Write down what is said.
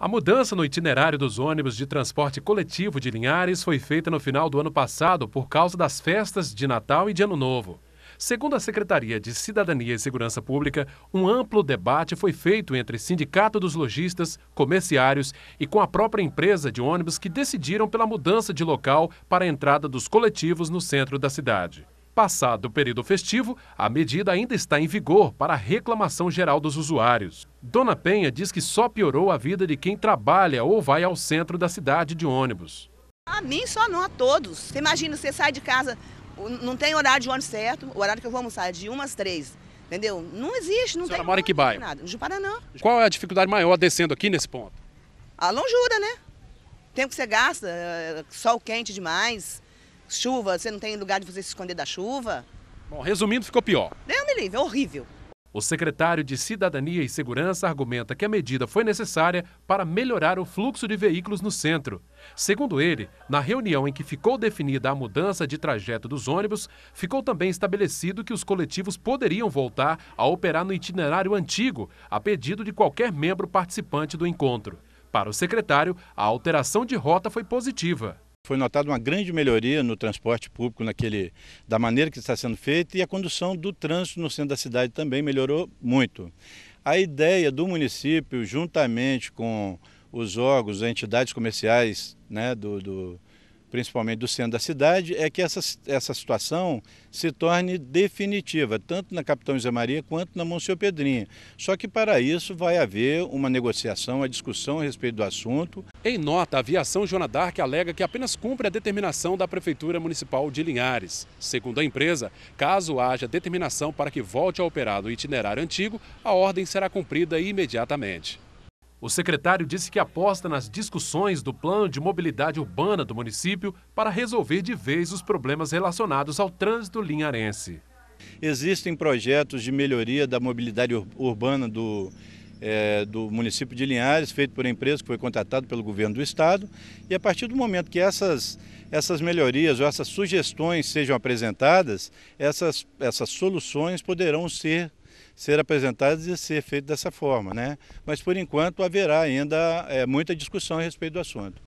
A mudança no itinerário dos ônibus de transporte coletivo de Linhares foi feita no final do ano passado por causa das festas de Natal e de Ano Novo. Segundo a Secretaria de Cidadania e Segurança Pública, um amplo debate foi feito entre Sindicato dos Lojistas, comerciários e com a própria empresa de ônibus que decidiram pela mudança de local para a entrada dos coletivos no centro da cidade. Passado o período festivo, a medida ainda está em vigor para a reclamação geral dos usuários. Dona Penha diz que só piorou a vida de quem trabalha ou vai ao centro da cidade de ônibus. A mim só não, a todos. Você imagina, você sai de casa, não tem horário de ônibus certo, o horário que eu vou almoçar é de umas três. Entendeu? Não existe, não tem. mora em que bairro? Nada. No Paraná. Qual é a dificuldade maior descendo aqui nesse ponto? A longura, né? Tempo que você gasta, eh, sol quente demais, Chuva, você não tem lugar de você se esconder da chuva. Bom, resumindo, ficou pior. Não me livre, é horrível. O secretário de Cidadania e Segurança argumenta que a medida foi necessária para melhorar o fluxo de veículos no centro. Segundo ele, na reunião em que ficou definida a mudança de trajeto dos ônibus, ficou também estabelecido que os coletivos poderiam voltar a operar no itinerário antigo, a pedido de qualquer membro participante do encontro. Para o secretário, a alteração de rota foi positiva foi notada uma grande melhoria no transporte público naquele da maneira que está sendo feito e a condução do trânsito no centro da cidade também melhorou muito. A ideia do município, juntamente com os órgãos, entidades comerciais né, do, do principalmente do centro da cidade, é que essa, essa situação se torne definitiva, tanto na Capitão José Maria quanto na Monsenhor Pedrinha. Só que para isso vai haver uma negociação, uma discussão a respeito do assunto. Em nota, a aviação Jona Dark alega que apenas cumpre a determinação da Prefeitura Municipal de Linhares. Segundo a empresa, caso haja determinação para que volte a operar no itinerário antigo, a ordem será cumprida imediatamente. O secretário disse que aposta nas discussões do plano de mobilidade urbana do município para resolver de vez os problemas relacionados ao trânsito linharense. Existem projetos de melhoria da mobilidade urbana do, é, do município de Linhares, feito por empresa que foi contratado pelo governo do estado. E a partir do momento que essas, essas melhorias ou essas sugestões sejam apresentadas, essas, essas soluções poderão ser ser apresentadas e ser feito dessa forma, né? Mas por enquanto haverá ainda é, muita discussão a respeito do assunto.